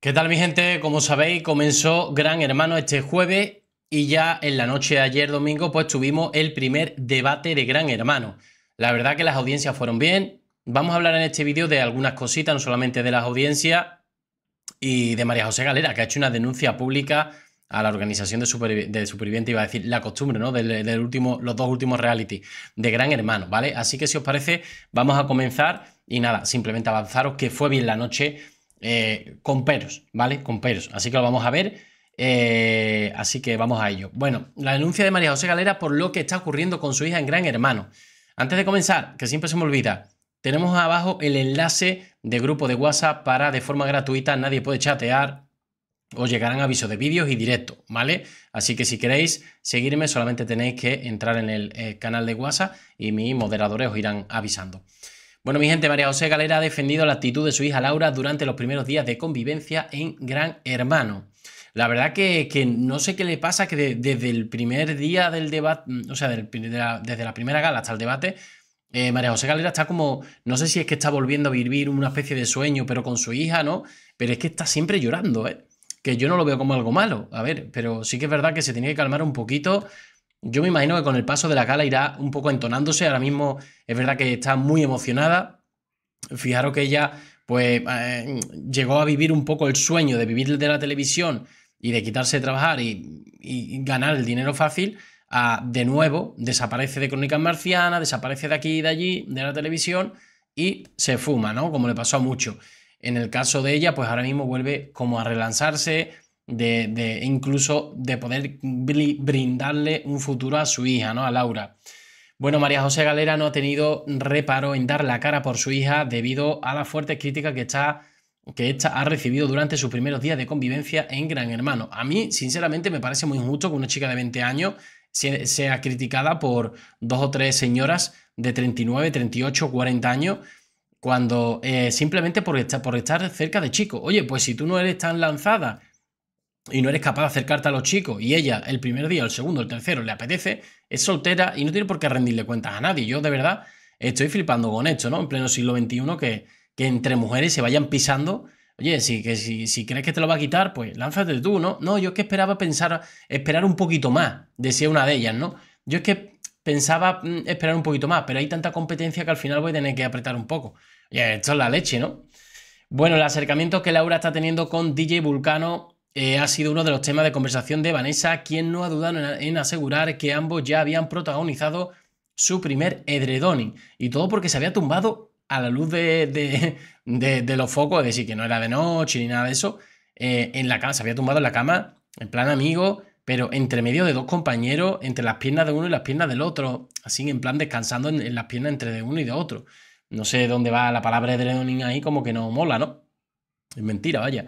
¿Qué tal mi gente? Como sabéis, comenzó Gran Hermano este jueves y ya en la noche de ayer domingo pues tuvimos el primer debate de Gran Hermano. La verdad que las audiencias fueron bien. Vamos a hablar en este vídeo de algunas cositas, no solamente de las audiencias y de María José Galera, que ha hecho una denuncia pública a la organización de, Superviviente, iba a decir, la costumbre, ¿no? Del, del último, los dos últimos reality de Gran Hermano, ¿vale? Así que si os parece, vamos a comenzar y nada, simplemente avanzaros que fue bien la noche eh, con peros, ¿vale? Con peros. Así que lo vamos a ver. Eh, así que vamos a ello. Bueno, la denuncia de María José Galera por lo que está ocurriendo con su hija en Gran Hermano. Antes de comenzar, que siempre se me olvida, tenemos abajo el enlace de grupo de WhatsApp para de forma gratuita, nadie puede chatear, o llegarán avisos de vídeos y directo, ¿vale? Así que si queréis seguirme, solamente tenéis que entrar en el eh, canal de WhatsApp y mis moderadores os irán avisando. Bueno, mi gente, María José Galera ha defendido la actitud de su hija Laura durante los primeros días de convivencia en Gran Hermano. La verdad que, no sé qué le pasa, que desde el primer día del debate, mm, o sea, desde la primera gala hasta el debate, eh, María José Galera está como, no sé si es que está volviendo a vivir una especie de sueño, pero con su hija, ¿no? Pero es que está siempre llorando, ¿eh? Que yo no lo veo como algo malo, a ver, pero sí que es verdad que se tiene que calmar un poquito yo me imagino que con el paso de la gala irá un poco entonándose. Ahora mismo es verdad que está muy emocionada. Fijaros que ella pues eh, llegó a vivir un poco el sueño de vivir de la televisión y de quitarse de trabajar y, ganar el dinero fácil. de nuevo, desaparece de Crónicas Marciana, desaparece de aquí y de allí, de la televisión, y se fuma, ¿no? Como le pasó a mucho. En el caso de ella, pues ahora mismo vuelve como a relanzarse, de, incluso de poder brindarle un futuro a su hija, ¿no? A Laura. Bueno, María José Galera no ha tenido reparo en dar la cara por su hija debido a las fuertes críticas que está que esta ha recibido durante sus primeros días de convivencia en Gran Hermano. A mí, sinceramente, me parece muy injusto que una chica de 20 años sea criticada por dos o tres señoras de 39, 38, 40 años cuando eh, simplemente por estar, por estar cerca de chicos. Oye, pues si tú no eres tan lanzada y no eres capaz de acercarte a los chicos y ella el primer día, el segundo, el tercero le apetece, es soltera y no tiene por qué rendirle cuentas a nadie. Yo de verdad estoy flipando con esto, ¿no? En pleno siglo XXI que, entre mujeres se vayan pisando. Oye, si, que si, crees que te lo va a quitar, pues lánzate tú, ¿no? No, yo es que esperaba pensar, esperar un poquito más, decía una de ellas, ¿no? Yo es que pensaba mm, esperar un poquito más, pero hay tanta competencia que al final voy a tener que apretar un poco. ya esto es la leche, ¿no? Bueno, el acercamiento que Laura está teniendo con DJ Vulcano eh, ha sido uno de los temas de conversación de Vanessa, quien no ha dudado en, asegurar que ambos ya habían protagonizado su primer edredón. Y todo porque se había tumbado a la luz de, los focos, es decir, que no era de noche ni nada de eso, eh, en la cama, se había tumbado en la cama, en plan amigo, pero entre medio de dos compañeros, entre las piernas de uno y las piernas del otro, así en plan descansando en, las piernas entre de uno y de otro. No sé dónde va la palabra edredoning ahí, como que no mola, ¿no? Es mentira, vaya.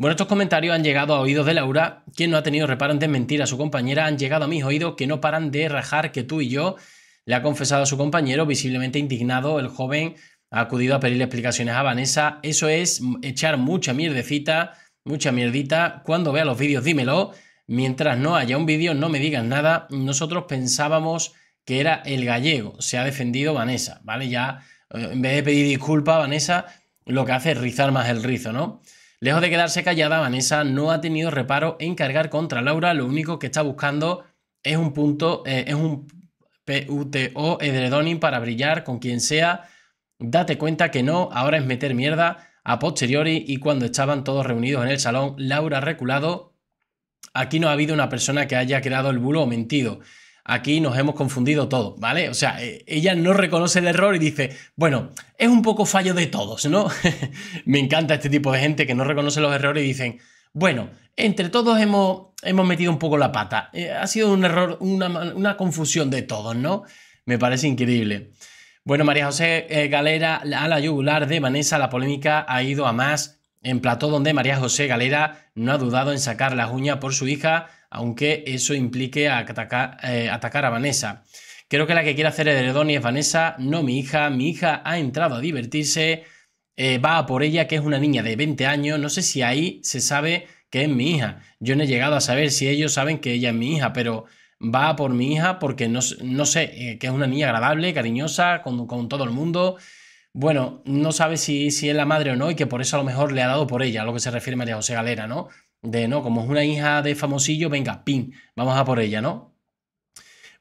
Bueno, estos comentarios han llegado a oídos de Laura, quien no ha tenido reparo en desmentir a su compañera, han llegado a mis oídos que no paran de rajar que tú y yo, le ha confesado a su compañero, visiblemente indignado, el joven ha acudido a pedirle explicaciones a Vanessa, eso es echar mucha mierdecita, mucha mierdita, cuando vea los vídeos dímelo, mientras no haya un vídeo no me digas nada, nosotros pensábamos que era el gallego, se ha defendido Vanessa, ¿vale? Ya, eh, en vez de pedir disculpas, Vanessa, lo que hace es rizar más el rizo, ¿no? Lejos de quedarse callada, Vanessa no ha tenido reparo en cargar contra Laura, lo único que está buscando es un punto, eh, es un PUTO edredonin para brillar con quien sea. Date cuenta que no, ahora es meter mierda. A posteriori y cuando estaban todos reunidos en el salón, Laura reculado. Aquí no ha habido una persona que haya creado el bulo o mentido aquí nos hemos confundido todos, ¿vale? O sea, eh, ella no reconoce el error y dice, bueno, es un poco fallo de todos, ¿no? Me encanta este tipo de gente que no reconoce los errores y dicen, bueno, entre todos hemos, metido un poco la pata. Eh, ha sido un error, una, confusión de todos, ¿no? Me parece increíble. Bueno, María José eh, Galera, a la yugular de Vanessa, la polémica ha ido a más en plató donde María José Galera no ha dudado en sacar la uñas por su hija aunque eso implique eh, atacar, a Vanessa. Creo que la que quiere hacer Edredoni es Vanessa, no mi hija. Mi hija ha entrado a divertirse, eh, va por ella, que es una niña de 20 años. No sé si ahí se sabe que es mi hija. Yo no he llegado a saber si ellos saben que ella es mi hija, pero va por mi hija porque no, sé, eh, que es una niña agradable, cariñosa, con, todo el mundo. Bueno, no sabe si, si es la madre o no y que por eso a lo mejor le ha dado por ella, a lo que se refiere María José Galera, ¿no? De, no, como es una hija de famosillo, venga, pin, vamos a por ella, ¿no?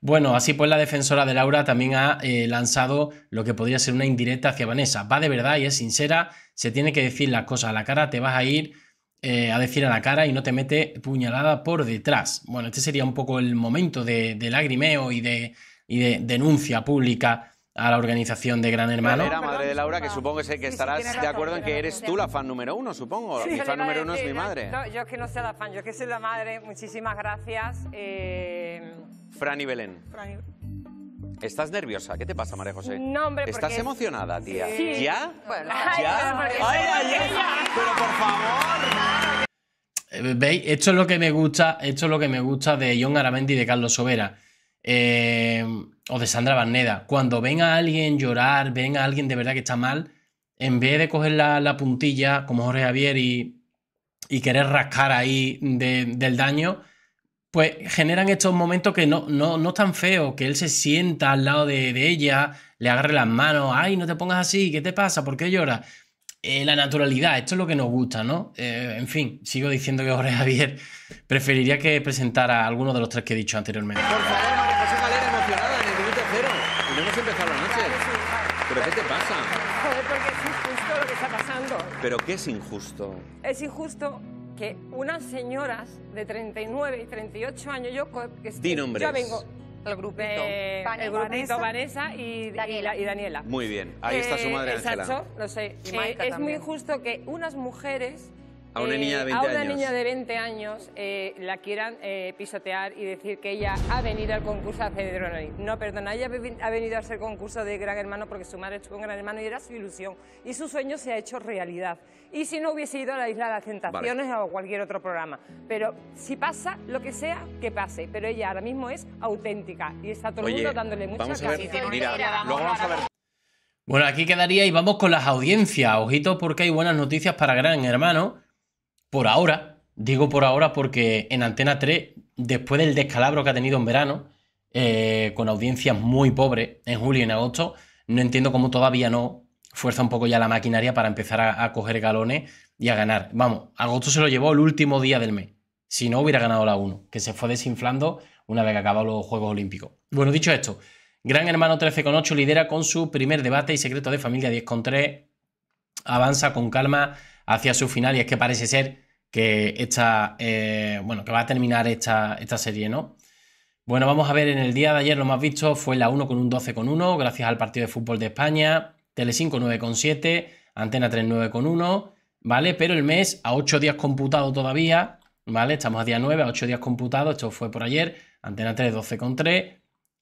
Bueno, así pues la defensora de Laura también ha eh, lanzado lo que podría ser una indirecta hacia Vanessa. Va de verdad y es sincera, se tiene que decir las cosas a la cara, te vas a ir eh, a decir a la cara y no te mete puñalada por detrás. Bueno, este sería un poco el momento de, de lagrimeo y de, y de denuncia pública a la organización de Gran Hermano. madre de Laura, que supongo que, estarás de acuerdo en que eres tú la fan número uno, supongo. mi fan número uno es mi madre. yo es que no soy la fan, yo que soy la madre. Muchísimas gracias. Franny eh, Fran Belén. ¿Estás nerviosa? ¿Qué te pasa, María José? No, hombre, ¿Estás emocionada, tía? ¿Ya? Bueno, ¿Ya? Ay, ay, pero por favor. Eh, ¿Veis? Esto es lo que me gusta, esto es lo que me gusta de John Aramendi y de Carlos Sobera Em, o de Sandra Barneda, cuando ven a alguien llorar, ven a alguien de verdad que está mal, en vez de coger la, puntilla como Jorge Javier y, querer rascar ahí del daño, pues generan estos momentos que no, no, tan feo que él se sienta al lado de, ella, le agarre las manos, ay, no te pongas así, ¿qué te pasa? ¿Por qué lloras? Eh, la naturalidad, esto es lo que nos gusta, ¿no? Eh, en fin, sigo diciendo que Jorge Javier preferiría que presentara alguno de los tres que he dicho anteriormente una Galera emocionada en el minuto cero. Y no hemos empezado la noche. ¿Pero qué te pasa? Joder, porque es injusto lo que está pasando. ¿Pero qué es injusto? Es injusto que unas señoras de 39 y 38 años, yo, que estoy, yo vengo al grupo grupito Vanessa, y, Daniela. y, Daniela. Muy bien, ahí está su eh, madre Ángela. no sé. Eh, es también. muy injusto que unas mujeres a una, niña, de 20 eh, años. Eh, la quieran eh, pisotear y decir que ella ha venido al concurso de hacer No, perdona, ella ha venido a hacer concurso de Gran Hermano porque su madre estuvo en Gran Hermano y era su ilusión. Y su sueño se ha hecho realidad. Y si no hubiese ido a la Isla de las Tentaciones o cualquier otro programa. Pero si pasa lo que sea, que pase. Pero ella ahora mismo es auténtica y está todo el mundo dándole mucha gracias Bueno, aquí quedaría y vamos con las audiencias. Ojito porque hay buenas noticias para Gran Hermano por ahora, digo por ahora porque en Antena 3, después del descalabro que ha tenido en verano, eh, con audiencias muy pobres en julio y en agosto, no entiendo cómo todavía no fuerza un poco ya la maquinaria para empezar a, a coger galones y a ganar. Vamos, agosto se lo llevó el último día del mes. Si no, hubiera ganado la 1, que se fue desinflando una vez que acabaron los Juegos Olímpicos. Bueno, dicho esto, Gran Hermano 13,8 lidera con su primer debate y secreto de familia 10,3. Avanza con calma hacia su final y es que parece ser que esta, eh, bueno, que va a terminar esta, esta serie, ¿no? Bueno, vamos a ver, en el día de ayer lo más visto fue la 1 con un 12 con 1, gracias al partido de fútbol de España, tele 9 con 7, Antena 3 9 con 1, ¿vale? Pero el mes a 8 días computado todavía, ¿vale? Estamos a día 9, a 8 días computado, esto fue por ayer, Antena 3 12 con 3,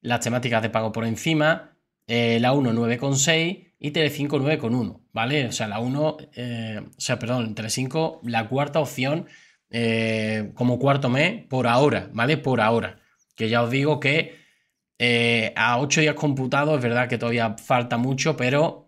las temáticas de pago por encima, eh, la 1 9 con 6, y con 9,1, ¿vale? O sea, la 1, eh, o sea, perdón, Tele5, la cuarta opción eh, como cuarto mes por ahora, ¿vale? Por ahora. Que ya os digo que eh, a 8 días computados es verdad que todavía falta mucho, pero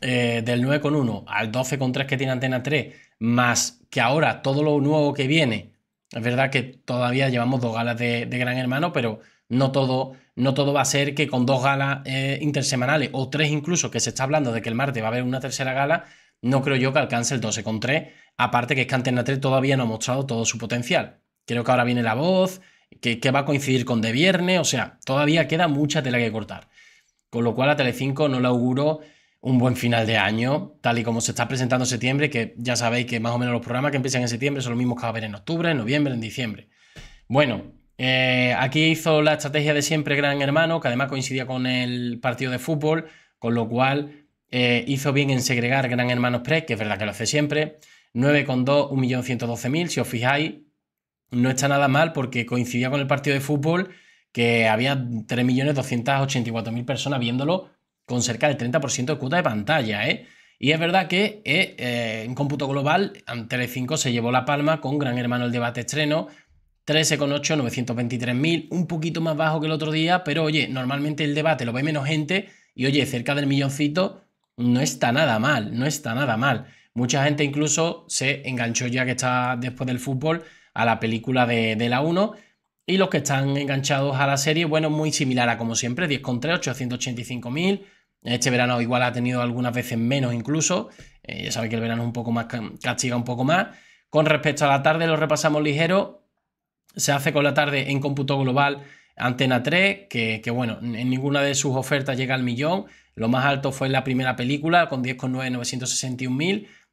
del 9,1 al 12,3 que tiene Antena 3, más que ahora todo lo nuevo que viene, es verdad que todavía llevamos dos galas de Gran Hermano, pero no todo, no todo va a ser que con dos galas eh, intersemanales o tres incluso, que se está hablando de que el martes va a haber una tercera gala, no creo yo que alcance el 12,3. Aparte que es que Antena 3 todavía no ha mostrado todo su potencial. Creo que ahora viene la voz, que, va a coincidir con de viernes, o sea, todavía queda mucha tela que cortar. Con lo cual a Telecinco no le auguro un buen final de año, tal y como se está presentando en septiembre, que ya sabéis que más o menos los programas que empiezan en septiembre son los mismos que va a haber en octubre, en noviembre, en diciembre. Bueno, eh, aquí hizo la estrategia de siempre Gran Hermano, que además coincidía con el partido de fútbol, con lo cual eh, hizo bien en segregar Gran Hermano Express, que es verdad que lo hace siempre. 9,2, 1.112.000, si os fijáis, no está nada mal porque coincidía con el partido de fútbol, que había 3.284.000 personas viéndolo con cerca del 30% de cuota de pantalla, ¿eh? Y es verdad que en cómputo global, 5 se llevó la palma con Gran Hermano el debate estreno, 13,8, 923.000, un poquito más bajo que el otro día, pero oye, normalmente el debate lo ve menos gente y oye, cerca del milloncito no está nada mal, no está nada mal. Mucha gente incluso se enganchó ya que está después del fútbol a la película de, la 1 y los que están enganchados a la serie, bueno, muy similar a como siempre, 10,3, 885.000. Este verano igual ha tenido algunas veces menos incluso. Eh, ya sabéis que el verano un poco más castiga un poco más. Con respecto a la tarde lo repasamos ligero se hace con la tarde en cómputo global Antena 3, que, bueno, en ninguna de sus ofertas llega al millón. Lo más alto fue la primera película con mil,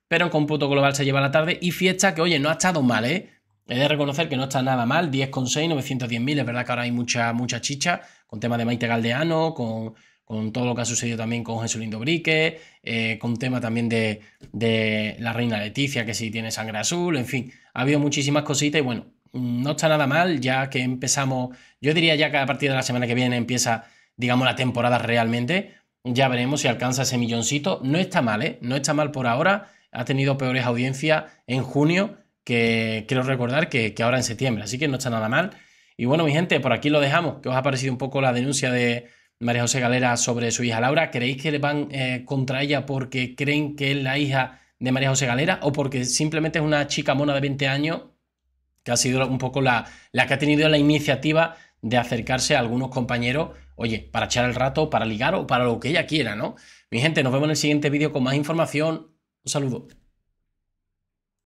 pero en cómputo global se lleva la tarde. Y Fiesta, que oye, no ha estado mal, ¿eh? He de reconocer que no está nada mal, 10,6, Es verdad que ahora hay mucha, mucha chicha con tema de Maite Galdeano, con, con todo lo que ha sucedido también con Jesús Lindo Brique, eh, con tema también de, de la reina Leticia, que sí tiene sangre azul, en fin, ha habido muchísimas cositas y bueno, no está nada mal, ya que empezamos, yo diría ya que a partir de la semana que viene empieza, digamos, la temporada realmente. Ya veremos si alcanza ese milloncito. No está mal, ¿eh? No está mal por ahora. Ha tenido peores audiencias en junio que quiero recordar que, ahora en septiembre. Así que no está nada mal. Y bueno, mi gente, por aquí lo dejamos. ¿Qué os ha parecido un poco la denuncia de María José Galera sobre su hija Laura? ¿Creéis que le van eh, contra ella porque creen que es la hija de María José Galera o porque simplemente es una chica mona de 20 años que ha sido un poco la, la que ha tenido la iniciativa de acercarse a algunos compañeros, oye, para echar el rato, para ligar o para lo que ella quiera, ¿no? Mi gente, nos vemos en el siguiente vídeo con más información. Un saludo.